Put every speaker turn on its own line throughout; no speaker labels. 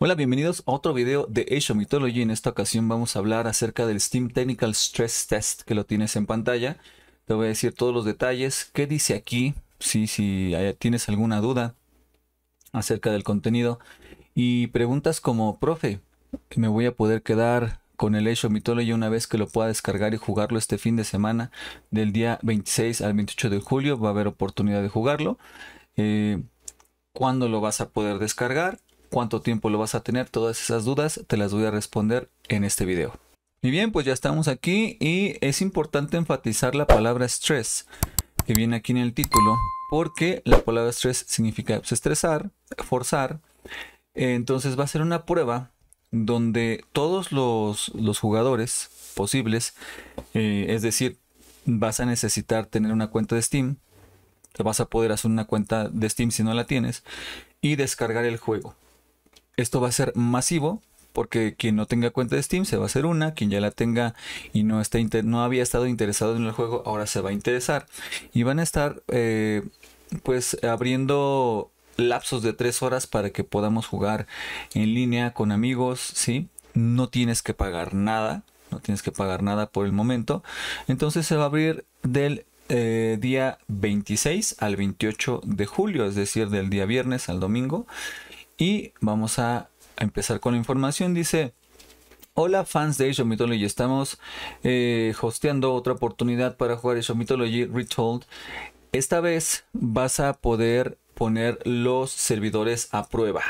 Hola, bienvenidos a otro video de Age Mythology. En esta ocasión vamos a hablar acerca del Steam Technical Stress Test que lo tienes en pantalla. Te voy a decir todos los detalles, qué dice aquí, si, tienes alguna duda acerca del contenido. Y preguntas como, profe, ¿me voy a poder quedar con el Age Mythology una vez que lo pueda descargar y jugarlo este fin de semana del día 26 al 28 de julio? Va a haber oportunidad de jugarlo. Eh, ¿Cuándo lo vas a poder descargar? cuánto tiempo lo vas a tener, todas esas dudas te las voy a responder en este video. Y bien, pues ya estamos aquí y es importante enfatizar la palabra stress que viene aquí en el título porque la palabra stress significa estresar, forzar. Entonces va a ser una prueba donde todos los, jugadores posibles, eh, es decir, vas a necesitar tener una cuenta de Steam, te vas a poder hacer una cuenta de Steam si no la tienes y descargar el juego esto va a ser masivo porque quien no tenga cuenta de Steam se va a hacer una, quien ya la tenga y no, está no había estado interesado en el juego, ahora se va a interesar. Y van a estar eh, pues abriendo lapsos de tres horas para que podamos jugar en línea con amigos, ¿sí? No tienes que pagar nada, no tienes que pagar nada por el momento. Entonces se va a abrir del eh, día 26 al 28 de julio, es decir, del día viernes al domingo. Y vamos a empezar con la información. Dice, Hola fans de Age Mythology, estamos eh, hosteando otra oportunidad para jugar Age Mythology Retold. Esta vez vas a poder poner los servidores a prueba,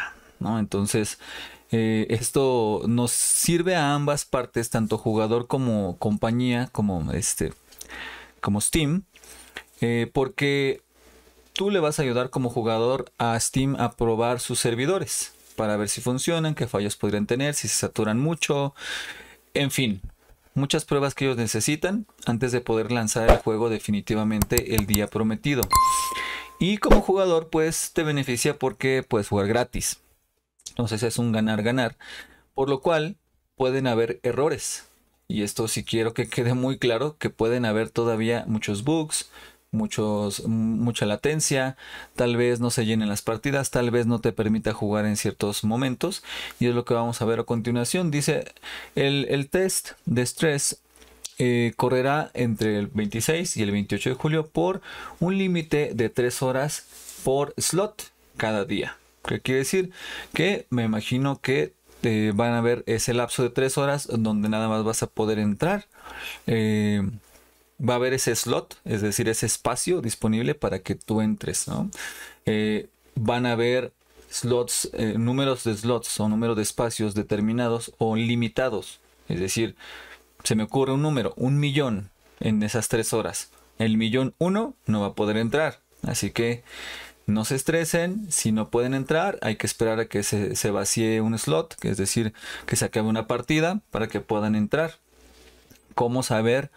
Entonces, eh, esto nos sirve a ambas partes, tanto jugador como compañía, como, este, como Steam, eh, porque tú le vas a ayudar como jugador a Steam a probar sus servidores para ver si funcionan, qué fallos podrían tener, si se saturan mucho, en fin, muchas pruebas que ellos necesitan antes de poder lanzar el juego definitivamente el día prometido. Y como jugador, pues te beneficia porque puedes jugar gratis. Entonces es un ganar-ganar. Por lo cual pueden haber errores. Y esto sí quiero que quede muy claro que pueden haber todavía muchos bugs, muchos, mucha latencia, tal vez no se llenen las partidas, tal vez no te permita jugar en ciertos momentos. Y es lo que vamos a ver a continuación. Dice, el, test de estrés eh, correrá entre el 26 y el 28 de julio por un límite de 3 horas por slot cada día. ¿Qué quiere decir? Que me imagino que eh, van a ver ese lapso de 3 horas donde nada más vas a poder entrar. Eh, va a haber ese slot, es decir, ese espacio disponible para que tú entres, eh, van a haber slots, eh, números de slots o número de espacios determinados o limitados. Es decir, se me ocurre un número, un millón en esas tres horas. El millón uno no va a poder entrar. Así que no se estresen, si no pueden entrar, hay que esperar a que se, se vacíe un slot, es decir, que se acabe una partida para que puedan entrar. ¿Cómo saber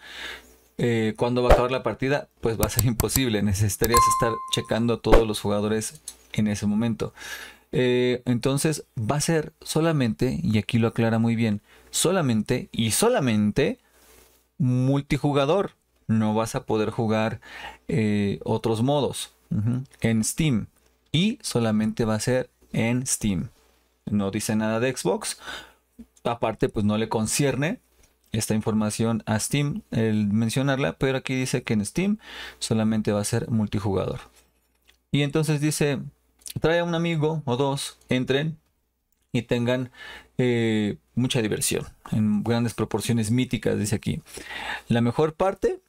eh, Cuando va a acabar la partida, pues va a ser imposible. Necesitarías estar checando a todos los jugadores en ese momento. Eh, entonces va a ser solamente, y aquí lo aclara muy bien, solamente y solamente multijugador. No vas a poder jugar eh, otros modos en Steam. Y solamente va a ser en Steam. No dice nada de Xbox. Aparte, pues no le concierne esta información a Steam, el mencionarla, pero aquí dice que en Steam solamente va a ser multijugador. Y entonces dice, trae a un amigo o dos, entren y tengan eh, mucha diversión, en grandes proporciones míticas, dice aquí. La mejor parte,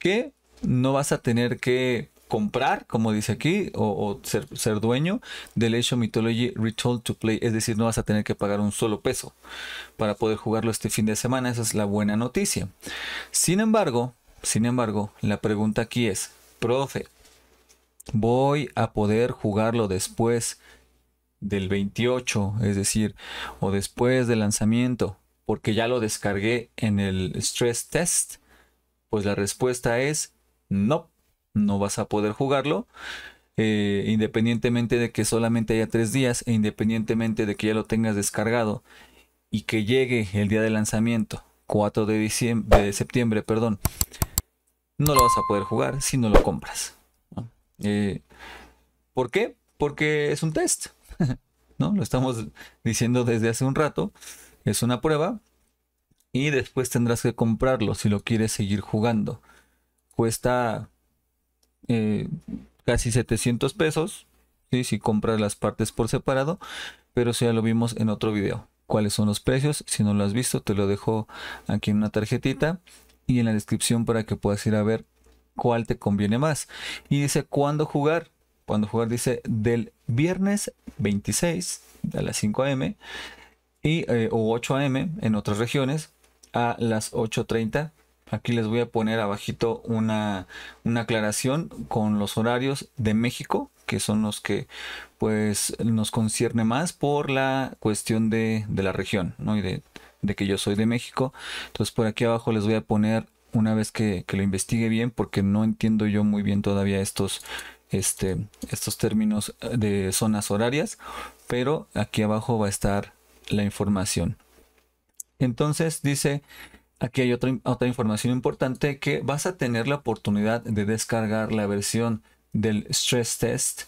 que no vas a tener que comprar, como dice aquí, o, ser, dueño del Age Mythology Retold to Play. Es decir, no vas a tener que pagar un solo peso para poder jugarlo este fin de semana. Esa es la buena noticia. Sin embargo, sin embargo, la pregunta aquí es, profe, voy a poder jugarlo después del 28, es decir, o después del lanzamiento, porque ya lo descargué en el stress test. Pues la respuesta es no no vas a poder jugarlo. Eh, independientemente de que solamente haya tres días e independientemente de que ya lo tengas descargado y que llegue el día de lanzamiento, 4 de, diciembre, de septiembre, perdón, no lo vas a poder jugar si no lo compras. Eh, ¿Por qué? Porque es un test, ¿no? Lo estamos diciendo desde hace un rato, es una prueba y después tendrás que comprarlo si lo quieres seguir jugando. Cuesta eh, casi 700 pesos, y si compras las partes por separado, pero eso ya lo vimos en otro video. ¿Cuáles son los precios? Si no lo has visto, te lo dejo aquí en una tarjetita y en la descripción para que puedas ir a ver cuál te conviene más. Y dice cuándo jugar. Cuando jugar dice del viernes 26 a las 5 a.m. Y, o 8 a.m. en otras regiones a las 8.30 Aquí les voy a poner abajito una, aclaración con los horarios de México, que son los que pues nos concierne más por la cuestión de, la región, ¿no? Y de, que yo soy de México. Entonces por aquí abajo les voy a poner una vez que, lo investigue bien, porque no entiendo yo muy bien todavía estos, este, estos términos de zonas horarias, pero aquí abajo va a estar la información. Entonces dice Aquí hay otra, otra información importante que vas a tener la oportunidad de descargar la versión del stress test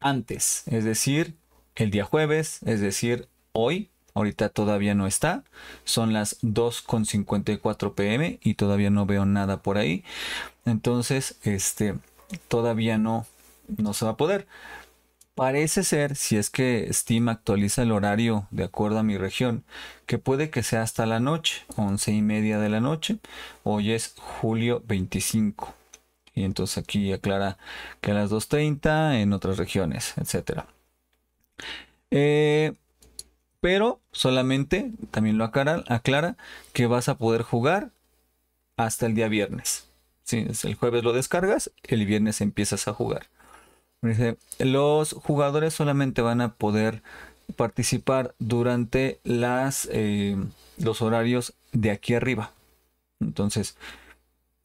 antes, es decir, el día jueves, es decir, hoy, ahorita todavía no está, son las 2.54 pm y todavía no veo nada por ahí, entonces, este, todavía no, no se va a poder. Parece ser, si es que Steam actualiza el horario de acuerdo a mi región, que puede que sea hasta la noche, 11 y media de la noche. Hoy es julio 25. Y entonces aquí aclara que a las 2.30 en otras regiones, etc. Eh, pero solamente, también lo aclara, aclara, que vas a poder jugar hasta el día viernes. Sí, el jueves lo descargas, el viernes empiezas a jugar. Dice, los jugadores solamente van a poder participar durante las, eh, los horarios de aquí arriba. Entonces,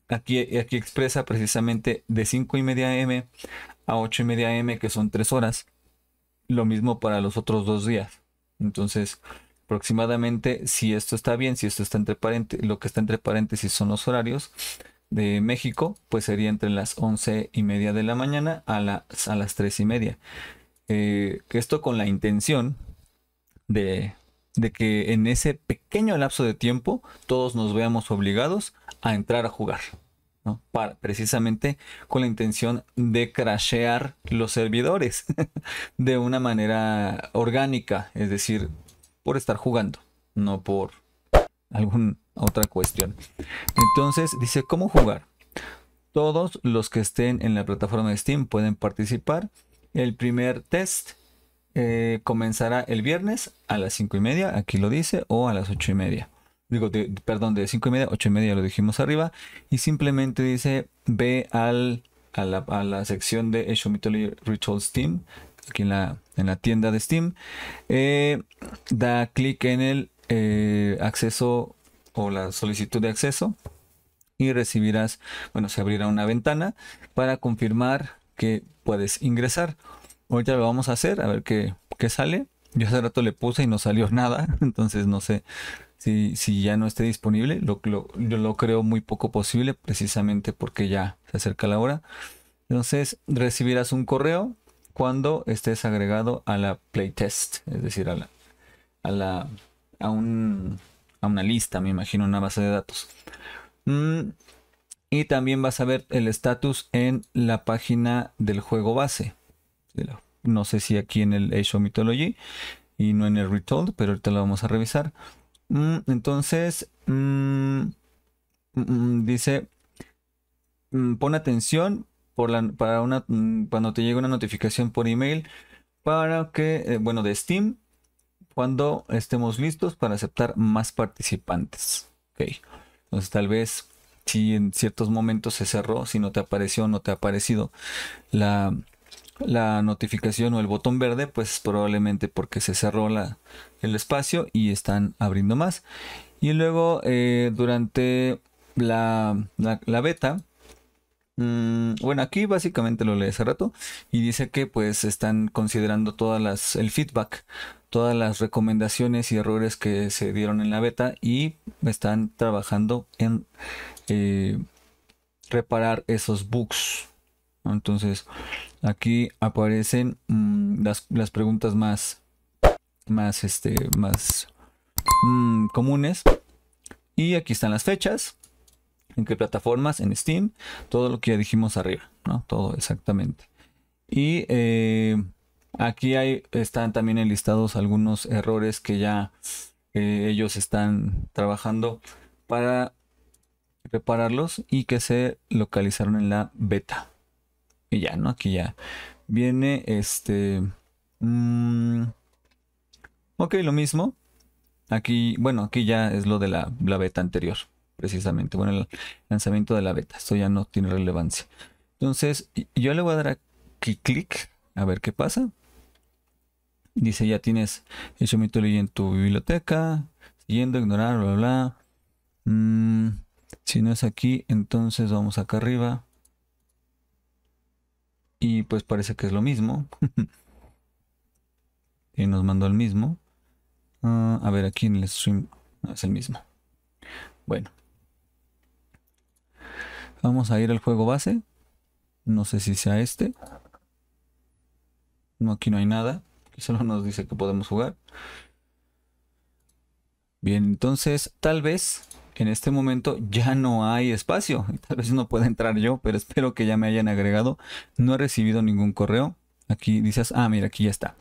aquí, aquí expresa precisamente de 5 y media M a 8 y media M, que son 3 horas. Lo mismo para los otros dos días. Entonces, aproximadamente, si esto está bien, si esto está entre paréntesis, lo que está entre paréntesis son los horarios, de México, pues sería entre las 11 y media de la mañana a las, a las 3 y media. Eh, esto con la intención de, de que en ese pequeño lapso de tiempo todos nos veamos obligados a entrar a jugar. ¿no? Para, precisamente con la intención de crashear los servidores de una manera orgánica, es decir, por estar jugando, no por algún otra cuestión. Entonces dice, ¿cómo jugar? Todos los que estén en la plataforma de Steam pueden participar. El primer test eh, comenzará el viernes a las 5 y media, aquí lo dice, o a las 8 y media. Digo, perdón, de 5 y media, 8 y media lo dijimos arriba. Y simplemente dice, ve al, a, la, a la sección de Eshomitoli Ritual Steam, aquí en la, tienda de Steam. Eh, da clic en el eh, acceso o la solicitud de acceso y recibirás, bueno, se abrirá una ventana para confirmar que puedes ingresar. Ahorita lo vamos a hacer, a ver qué, sale. Yo hace rato le puse y no salió nada, entonces no sé si, si ya no esté disponible. Lo, yo lo creo muy poco posible, precisamente porque ya se acerca la hora. Entonces recibirás un correo cuando estés agregado a la playtest, es decir, a la, a la, a un a una lista, me imagino, una base de datos. Mm, y también vas a ver el estatus en la página del juego base. Eh, no sé si aquí en el Age of Mythology y no en el Retold, pero ahorita lo vamos a revisar. Mm, entonces, mm, dice, pon atención por la, para una, cuando te llegue una notificación por email para que, eh, bueno, de Steam cuando estemos listos para aceptar más participantes. Okay. Entonces tal vez si en ciertos momentos se cerró, si no te apareció no te ha aparecido la, notificación o el botón verde, pues probablemente porque se cerró la, el espacio y están abriendo más. Y luego eh, durante la, beta, mm, bueno, aquí básicamente lo leí hace rato y dice que pues están considerando todas las, el feedback todas las recomendaciones y errores que se dieron en la beta y están trabajando en eh, reparar esos bugs. Entonces aquí aparecen mm, las, preguntas más, más, este, más mm, comunes. Y aquí están las fechas, en qué plataformas, en Steam, todo lo que ya dijimos arriba, ¿no? Todo exactamente. Y eh, Aquí hay, están también enlistados algunos errores que ya eh, ellos están trabajando para repararlos y que se localizaron en la beta. Y ya, ¿no? Aquí ya viene este... Mm, ok, lo mismo. Aquí, bueno, aquí ya es lo de la, la beta anterior, precisamente. Bueno, el lanzamiento de la beta. Esto ya no tiene relevancia. Entonces, yo le voy a dar aquí clic a ver qué pasa. Dice, ya tienes hecho ley en tu biblioteca. Siguiendo, ignorar, bla, bla. Mm, si no es aquí, entonces vamos acá arriba. Y pues parece que es lo mismo. y nos mandó el mismo. Ah, a ver, aquí en el stream es el mismo. Bueno. Vamos a ir al juego base. No sé si sea este. No, aquí no hay nada. Aquí solo nos dice que podemos jugar. Bien, entonces tal vez en este momento ya no hay espacio. Tal vez no pueda entrar yo, pero espero que ya me hayan agregado. No he recibido ningún correo. Aquí dices, ah, mira, aquí ya está.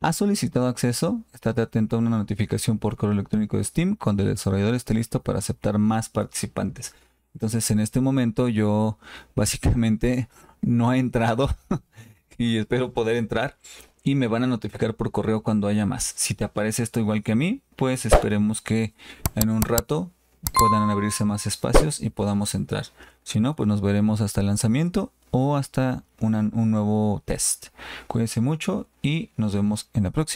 Ha solicitado acceso. Estate atento a una notificación por correo electrónico de Steam cuando el desarrollador esté listo para aceptar más participantes. Entonces, en este momento yo básicamente no he entrado y espero poder entrar y me van a notificar por correo cuando haya más. Si te aparece esto igual que a mí, pues esperemos que en un rato puedan abrirse más espacios y podamos entrar. Si no, pues nos veremos hasta el lanzamiento o hasta un nuevo test. Cuídense mucho y nos vemos en la próxima.